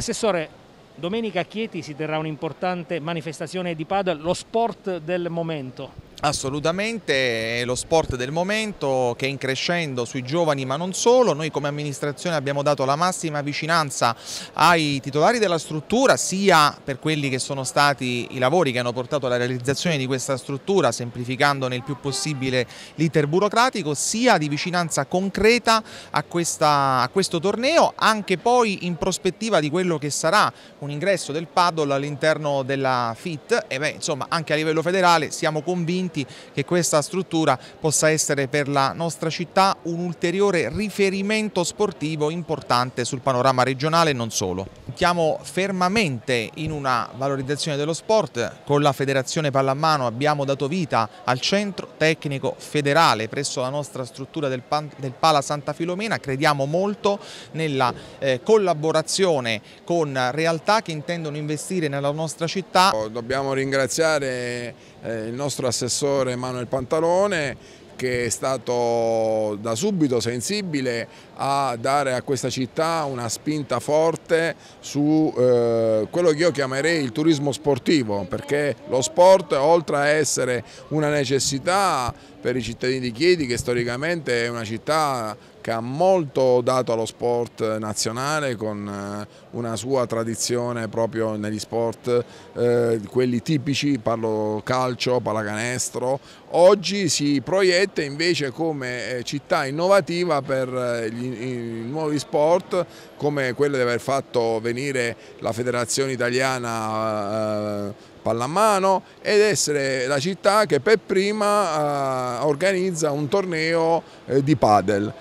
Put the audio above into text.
Assessore, domenica a Chieti si terrà un'importante manifestazione di Padova, lo sport del momento. Assolutamente, è lo sport del momento che è in crescendo sui giovani ma non solo, noi come amministrazione abbiamo dato la massima vicinanza ai titolari della struttura sia per quelli che sono stati i lavori che hanno portato alla realizzazione di questa struttura semplificandone il più possibile l'iter burocratico sia di vicinanza concreta a, questa, a, questo torneo anche poi in prospettiva di quello che sarà un ingresso del paddle all'interno della FIT e beh, insomma anche a livello federale siamo convinti convinti che questa struttura possa essere per la nostra città un ulteriore riferimento sportivo importante sul panorama regionale e non solo. Siamo fermamente in una valorizzazione dello sport, con la Federazione Pallamano abbiamo dato vita al centro tecnico federale presso la nostra struttura del, Pan del Pala Santa Filomena, crediamo molto nella eh, collaborazione con realtà che intendono investire nella nostra città. Dobbiamo ringraziare eh, il nostro assessore Manuel Pantalone che è stato da subito sensibile a dare a questa città una spinta forte su eh, quello che io chiamerei il turismo sportivo, perché lo sport oltre a essere una necessità per i cittadini di Chiedi, che storicamente è una città che ha molto dato allo sport nazionale con eh, una sua tradizione proprio negli sport, eh, quelli tipici, parlo calcio, pallacanestro, oggi si proietta invece come eh, città innovativa per eh, i nuovi sport come quello di aver fatto venire la Federazione Italiana eh, pallamano ed essere la città che per prima eh, organizza un torneo eh, di padel.